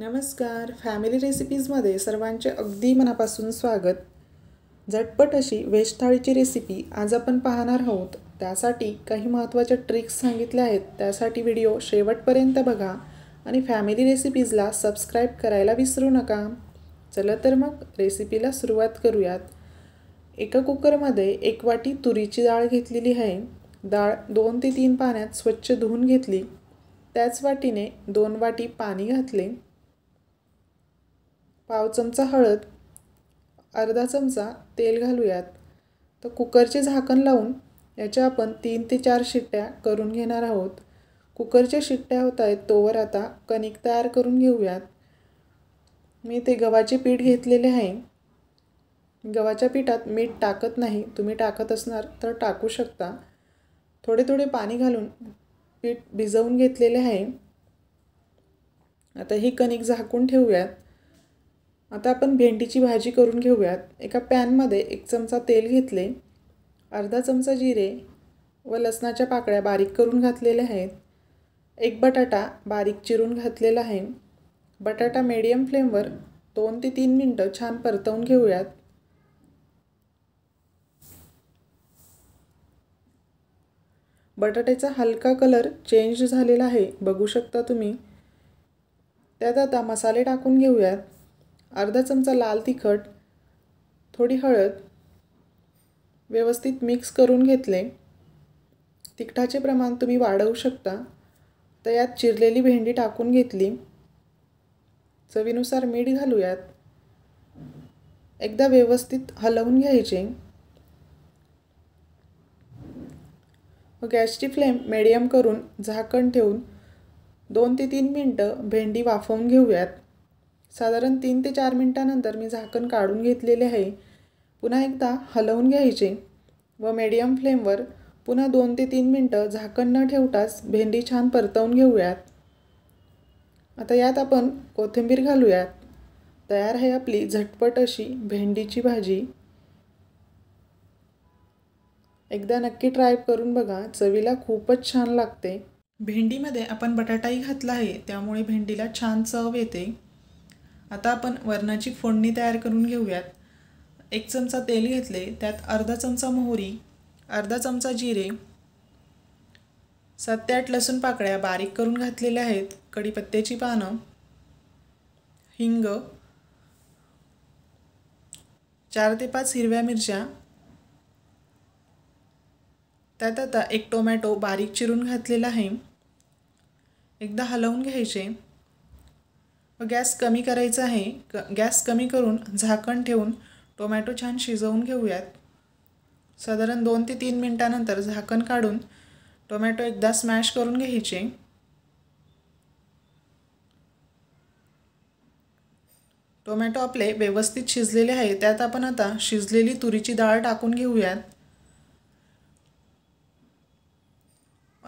नमस्कार फॅमिली रेसिपीजमध्ये सर्वांचे अगदी मनापासून स्वागत झटपट अशी वेज थाळीची रेसिपी आज आपण पाहणार आहोत त्यासाठी काही महत्त्वाच्या ट्रिक्स सांगितल्या आहेत त्यासाठी व्हिडिओ शेवटपर्यंत बघा आणि फॅमिली रेसिपीजला सबस्क्राईब करायला विसरू नका चला तर मग रेसिपीला सुरुवात करूयात एका कुकरमध्ये एक वाटी तुरीची डाळ घेतलेली आहे डाळ दोन ते तीन पाण्यात स्वच्छ धुवून घेतली त्याच वाटीने दोन वाटी पाणी घातले पाव चमचा हळद अर्धा चमचा तेल घालूयात तर कुकरचे झाकण लावून याच्या आपण तीन ते चार शिट्ट्या करून घेणार आहोत कुकरच्या शिट्ट्या होत आहेत तोवर आता कणिक तयार करून घेऊयात मी ते गव्हाचे पीठ घेतलेले आहे गव्हाच्या पिठात मीठ टाकत नाही तुम्ही टाकत असणार तर टाकू शकता थोडे थोडे पाणी घालून पीठ भिजवून घेतलेले आहे आता ही कणिक झाकून ठेवूयात आता आपण भेंडीची भाजी करून घेऊयात एका पॅनमध्ये एक चमचा तेल घेतले अर्धा चमचा जिरे व लसणाच्या पाकळ्या बारीक करून घातलेल्या आहेत एक बटाटा बारीक चिरून घातलेला आहे बटाटा मीडियम फ्लेमवर दोन ते तीन मिनटं छान परतवून घेऊयात बटाट्याचा हलका कलर चेंज झालेला आहे बघू शकता तुम्ही त्यात आता मसाले टाकून घेऊयात अर्धा चमचा लाल तिखट थोडी हळद व्यवस्थित मिक्स करून घेतले तिखटाचे प्रमाण तुम्ही वाढवू शकता तर यात चिरलेली भेंडी टाकून घेतली चवीनुसार मीठ घालूयात एकदा व्यवस्थित हलवून घ्यायचे गॅसची फ्लेम मेडियम करून झाकण ठेवून दोन ते तीन मिनटं भेंडी वाफवून घेऊयात साधारण तीन ते चार मिनटानंतर मी झाकण काढून घेतलेले आहे पुन्हा एकदा हलवून घ्यायचे व मीडियम फ्लेमवर पुन्हा दोन ते तीन मिनटं झाकण न ठेवताच भेंडी छान परतवून घेऊयात आता यात आपण कोथिंबीर घालूयात तयार आहे आपली झटपट अशी भेंडीची भाजी एकदा नक्की ट्राय करून बघा चवीला खूपच छान लागते भेंडीमध्ये आपण बटाटाही घातला आहे त्यामुळे भेंडीला छान चव येते आता आपण वरणाची फोडणी तयार करून घेऊयात एक चमचा तेल घेतले त्यात अर्धा चमचा मोहरी अर्धा चमचा जिरे सात ते आठ लसूण पाकळ्या बारीक करून घातलेल्या आहेत कढीपत्त्याची पानं हिंग चार ते पाच हिरव्या मिरच्या त्यात आता एक टोमॅटो बारीक चिरून घातलेला आहे एकदा हलवून घ्यायचे गॅस कमी करायचा आहे क गॅस कमी करून झाकण ठेवून टोमॅटो छान शिजवून घेऊयात साधारण दोन ते तीन मिनटानंतर झाकण काढून टोमॅटो एकदा स्मॅश करून घ्यायचे टोमॅटो आपले व्यवस्थित शिजलेले आहे त्यात आपण आता शिजलेली तुरीची डाळ टाकून घेऊयात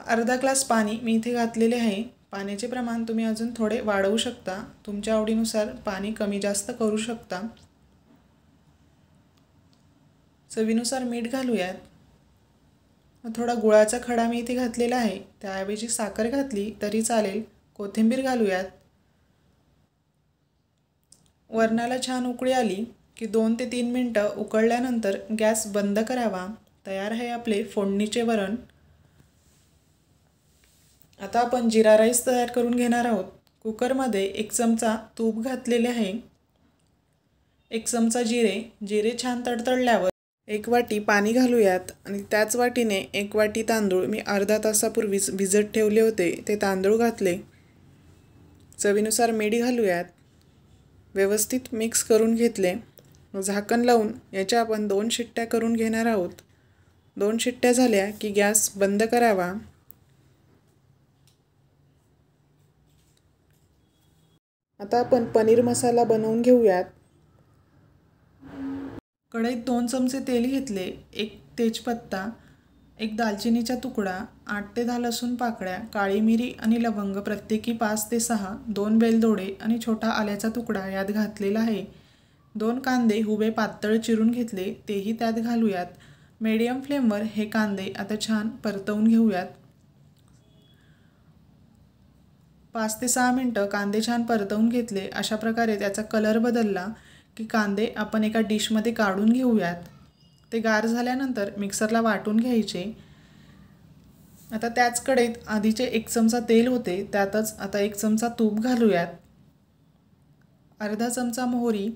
अर्धा ग्लास पाणी मी इथे घातलेले आहे पाण्याचे प्रमाण तुम्ही अजून थोडे वाढवू शकता तुमच्या आवडीनुसार पाणी कमी जास्त करू शकता चवीनुसार मीठ घालूयात थोडा गुळाचा खडा मी इथे घातलेला आहे त्याऐवजी साखर घातली तरी चालेल कोथिंबीर घालूयात वरणाला छान उकळी आली की दोन ते तीन मिनटं उकळल्यानंतर गॅस बंद करावा तयार आहे आपले फोडणीचे वरण आता आपण जिरा राईस तयार करून घेणार आहोत कुकरमध्ये एक चमचा तूप घातलेले आहे एक चमचा जिरे जिरे छान तडतडल्यावर एक वाटी पाणी घालूयात आणि त्याच वाटीने एक वाटी तांदूळ मी अर्धा तासापूर्वीच भिजत ठेवले होते ते तांदूळ घातले चवीनुसार मीठ घालूयात व्यवस्थित मिक्स करून घेतले झाकण लावून याच्या आपण दोन शिट्ट्या करून घेणार आहोत दोन शिट्ट्या झाल्या की गॅस बंद करावा आता आपण पनीर मसाला बनवून घेऊयात कढईत दोन चमचे तेल घेतले एक तेजपत्ता एक दालचिनीचा तुकडा आठ ते दहा लसूण पाकळ्या काळी मिरी आणि लवंग प्रत्येकी पाच ते सहा दोन बेलदोडे आणि छोटा आल्याचा तुकडा यात घातलेला आहे दोन कांदे हुबे पातळ चिरून घेतले तेही त्यात घालूयात मीडियम फ्लेमवर हे कांदे आता छान परतवून घेऊयात पाच ते सहा मिनटं कांदे छान परतवून घेतले अशा प्रकारे त्याचा कलर बदलला की कांदे आपण एका डिशमध्ये काढून घेऊयात ते गार झाल्यानंतर मिक्सरला वाटून घ्यायचे आता त्याच कडेत आधीचे एक चमचा तेल होते त्यातच आता एक चमचा तूप घालूयात अर्धा चमचा मोहरी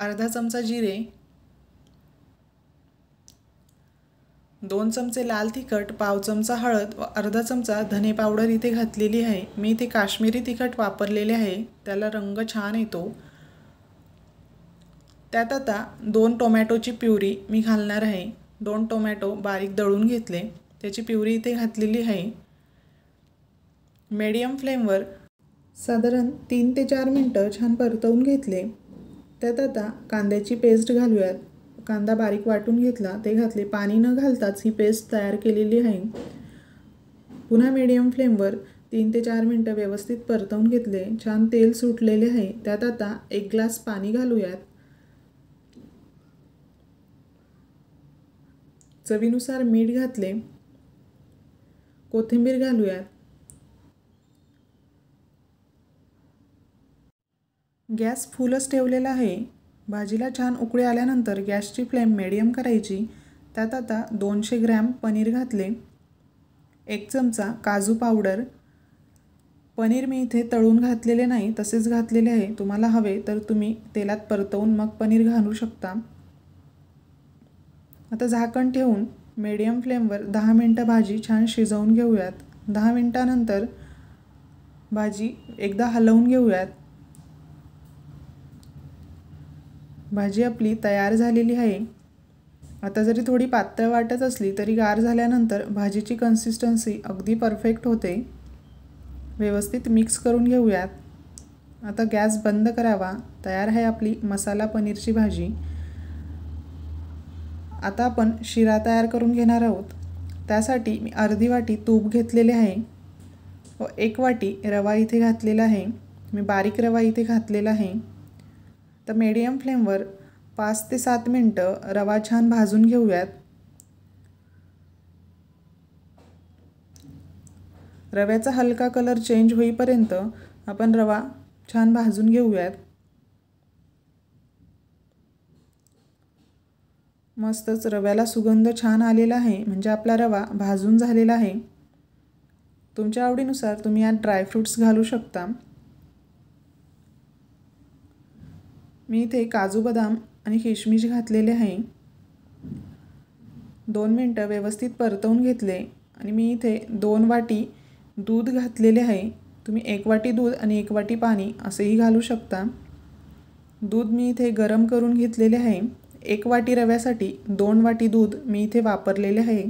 अर्धा चमचा जिरे दोन चमचे लाल तिखट पाव चमचा हळद व अर्धा चमचा धने पावडर इथे घातलेली आहे मी इथे काश्मीरी तिखट वापरलेले आहे त्याला रंग छान येतो त्यात आता दोन टोमॅटोची प्युरी मी घालणार आहे दोन टोमॅटो बारीक दळून घेतले त्याची प्युरी इथे घातलेली आहे मीडियम फ्लेमवर साधारण तीन ते चार मिनटं छान परतवून घेतले त्यात आता कांद्याची पेस्ट घालूयात कांदा बारीक वाटून घेतला ते घातले पाणी न घालताच ही पेस्ट तयार केलेली आहे पुन्हा मीडियम फ्लेमवर तीन ते चार मिनटं व्यवस्थित परतवून घेतले छान तेल सुटलेले आहे त्यात आता एक ग्लास पाणी घालूयात चवीनुसार मीठ घातले कोथिंबीर घालूयात गॅस फुलच ठेवलेला आहे भाजीला छान उकळी आल्यानंतर गॅसची फ्लेम मिडियम करायची त्यात आता दोनशे ग्रॅम पनीर घातले एक चमचा काजू पावडर पनीर मी इथे तळून घातलेले नाही तसेच घातलेले आहे तुम्हाला हवे तर तुम्ही तेलात परतवून मग पनीर घालू शकता आता झाकण ठेवून मीडियम फ्लेमवर दहा मिनटं भाजी छान शिजवून घेऊयात दहा मिनटानंतर भाजी एकदा हलवून घेऊयात भाजी आपली तयार झालेली आहे आता जरी थोडी पातळ वाटत असली तरी गार झाल्यानंतर भाजीची कन्सिस्टन्सी अगदी परफेक्ट होते व्यवस्थित मिक्स करून घेऊयात आता गॅस बंद करावा तयार आहे आपली मसाला पनीरची भाजी आता आपण शिरा तयार करून घेणार आहोत त्यासाठी मी अर्धी वाटी तूप घेतलेले आहे व एक वाटी रवा इथे घातलेला आहे मी बारीक रवा इथे घातलेला आहे तर मीडियम फ्लेमवर पाच ते सात मिनटं रवा छान भाजून घेऊयात रव्याचा हलका कलर चेंज होईपर्यंत आपण रवा छान भाजून घेऊयात मस्तच रव्याला सुगंध छान आलेला आहे म्हणजे आपला रवा भाजून झालेला आहे तुमच्या आवडीनुसार तुम्ही यात ड्रायफ्रूट्स घालू शकता मी इथे काजू बदाम आणि किशमिश घातलेले आहे दोन मिनटं व्यवस्थित परतवून घेतले आणि मी इथे दोन वाटी दूध घातलेले आहे तुम्ही एक वाटी दूध आणि एक वाटी पाणी असेही घालू शकता दूध मी इथे गरम करून घेतलेले आहे एक वाटी रव्यासाठी दोन वाटी दूध मी इथे वापरलेले आहे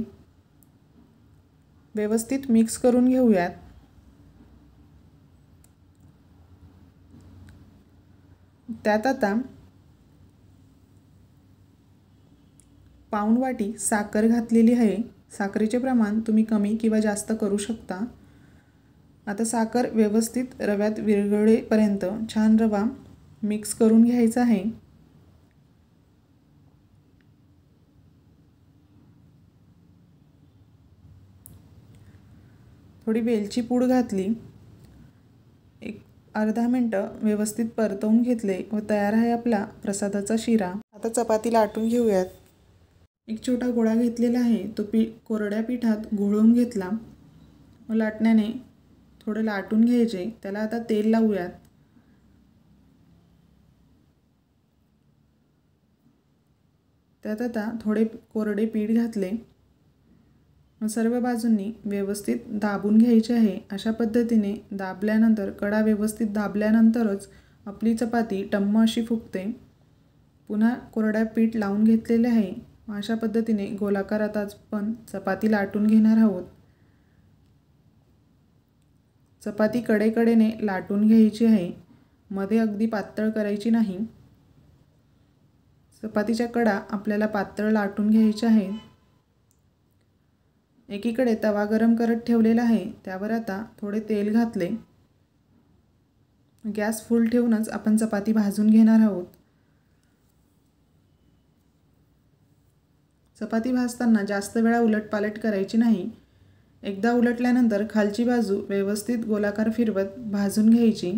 व्यवस्थित मिक्स करून घेऊयात त्यात आता वाटी साखर घातलेली आहे साखरेचे प्रमाण तुम्ही कमी किंवा जास्त करू शकता आता साखर व्यवस्थित रव्यात विरघळेपर्यंत छान रवा मिक्स करून घ्यायचा आहे थोडी वेलची पूड घातली अर्धा मिनटं व्यवस्थित परतवून घेतले व तयार आहे आपला प्रसादाचा शिरा आता चपाती लाटून घेऊयात एक छोटा गोळा घेतलेला आहे तो पी कोरड्या पिठात घोळवून घेतला व लाटण्याने थोडं लाटून घ्यायचे त्याला आता तेल लावूयात त्यात आता थोडे कोरडे पीठ घातले सर्व बाजूंनी व्यवस्थित दाबून घ्यायचे आहे अशा पद्धतीने दाबल्यानंतर कडा व्यवस्थित दाबल्यानंतरच आपली चपाती टम्म अशी फुगते पुन्हा कोरड्या पीठ लावून घेतलेले आहे अशा पद्धतीने गोलाकारातच पण चपाती लाटून घेणार आहोत चपाती कडेकडेने लाटून घ्यायची आहे मध्ये अगदी पातळ करायची नाही चपातीच्या कडा आपल्याला पातळ लाटून घ्यायच्या आहेत एकीकडे तवा गरम करत ठेवलेला आहे त्यावर आता थोडे तेल घातले गॅस फुल ठेवूनच आपण चपाती भाजून घेणार आहोत चपाती भाजताना जास्त वेळा उलटपालट करायची नाही एकदा उलटल्यानंतर खालची बाजू व्यवस्थित गोलाकार फिरवत भाजून घ्यायची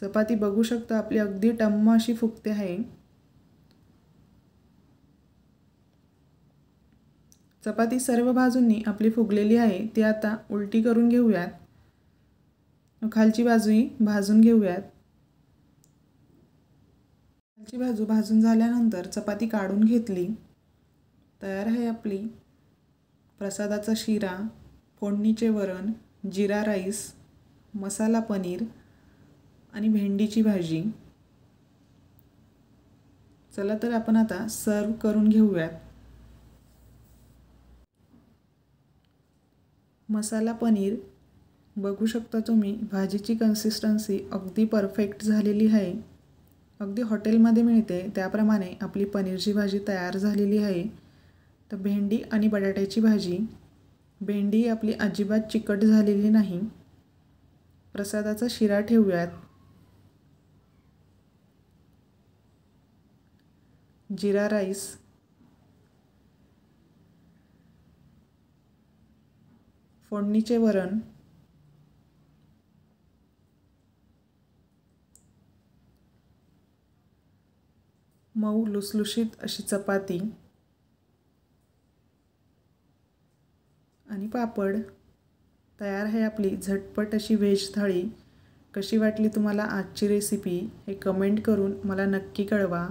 चपाती बघू शकतो आपली अगदी टम्म अशी फुकते आहे चपाती सर्व बाजूंनी आपली फुगलेली आहे ती आता उलटी करून घेऊयात खालची बाजूही भाजून घेऊयात खालची बाजू भाजून झाल्यानंतर चपाती काढून घेतली तयार आहे आपली प्रसादाचा शिरा फोडणीचे वरण जिरा राईस मसाला पनीर आणि भेंडीची भाजी चला तर आपण आता सर्व करून घेऊयात मसाला पनीर बघू शकता तुम्ही भाजीची कन्सिस्टन्सी अगदी परफेक्ट झालेली आहे अगदी हॉटेलमध्ये मिळते त्याप्रमाणे आपली पनीरची भाजी तयार झालेली आहे तर भेंडी आणि बटाट्याची भाजी भेंडी आपली अजिबात चिकट झालेली नाही प्रसादाचा शिरा ठेवूयात जिरा राईस फोडणीचे वरण मऊ लुसलुशीत अशी चपाती आणि पापड तयार आहे आपली झटपट अशी व्हेज थाळी कशी वाटली तुम्हाला आजची रेसिपी हे कमेंट करून मला नक्की कळवा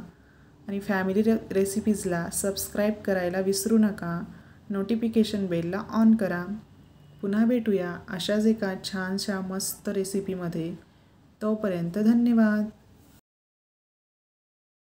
आणि फॅमिली रे रेसिपीजला सबस्क्राईब करायला विसरू नका नोटिफिकेशन बेलला ऑन करा पुन्हा भेटूया अशाच एका छानशा मस्त रेसिपीमध्ये तोपर्यंत धन्यवाद